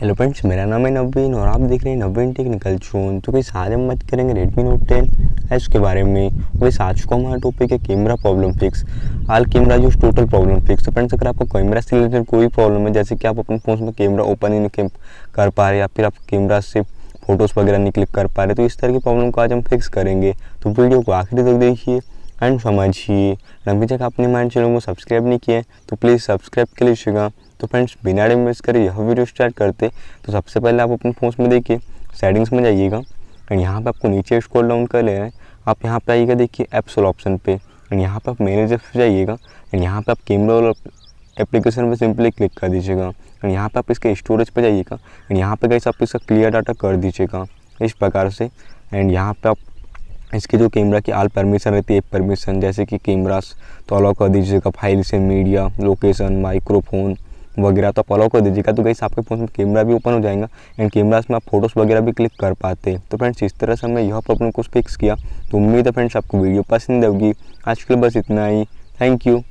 hello friends मेरा नाम है नवीन और आप देख रहे हैं नवीन टेक्निकल चोन तो कि सारे हम बात करेंगे रेडमी नोट टेन एस के बारे में वैसे तो आज को हमारा टॉपिक है कैमरा प्रॉब्लम फिक्स हाल कैमरा जो टोटल प्रॉब्लम फिक्स तो फ्रेंड्स अगर आपको कैमरा से रिलेटेड कोई प्रॉब्लम है जैसे कि आप अपने फ़ोन में कैमरा ओपन ही नहीं कर पा रहे या फिर आप कैमरा से फ़ोटोज़ वगैरह नहीं क्लिक कर पा रहे तो इस तरह की प्रॉब्लम को आज हम फिक्स करेंगे तो वीडियो को आखिरी तक देखिए एंड समझिए अभी तक आपने माइंड चैनल को सब्सक्राइब नहीं किया तो प्लीज़ सब्सक्राइब कर लीजिएगा तो फ्रेंड्स बिना टाइम वेस्ट करें यह वीडियो स्टार्ट करते तो सबसे पहले आप अपने फ़ोन में देखिए सेटिंग्स में जाइएगा एंड यहाँ पर आपको नीचे स्क्रॉल डाउन कर लेना है आप यहाँ पर आइएगा देखिए एप्सोल ऑप्शन पे एंड यहाँ पर आप मैनेजर से जाइएगा एंड यहाँ पर आप कैमरा वाला एप्लीकेशन पर सिंपली क्लिक कर दीजिएगा एंड यहाँ पर आप इसके स्टोरेज पर जाइएगा एंड यहाँ पर कैसे आप इसका क्लियर डाटा कर दीजिएगा इस प्रकार से एंड यहाँ पर आप इसके जो कैमरा की आल परमिशन रहती है परमिशन जैसे कि कैमरास तो अलाउ कर दीजिएगा फाइल से मीडिया लोकेशन माइक्रोफोन वगैरह तो फॉलो कर दीजिएगा तो गाइस आपके फ़ोन में कैमरा भी ओपन हो जाएगा एंड कैमराज में आप फोटोज़ वगैरह भी क्लिक कर पाते हैं तो फ्रेंड्स इस तरह से हमने यहाँ पर अपने कुछ फिक्स किया तो उम्मीद है फ्रेंड्स आपको वीडियो पसंद आएगी आज के लिए बस इतना ही थैंक यू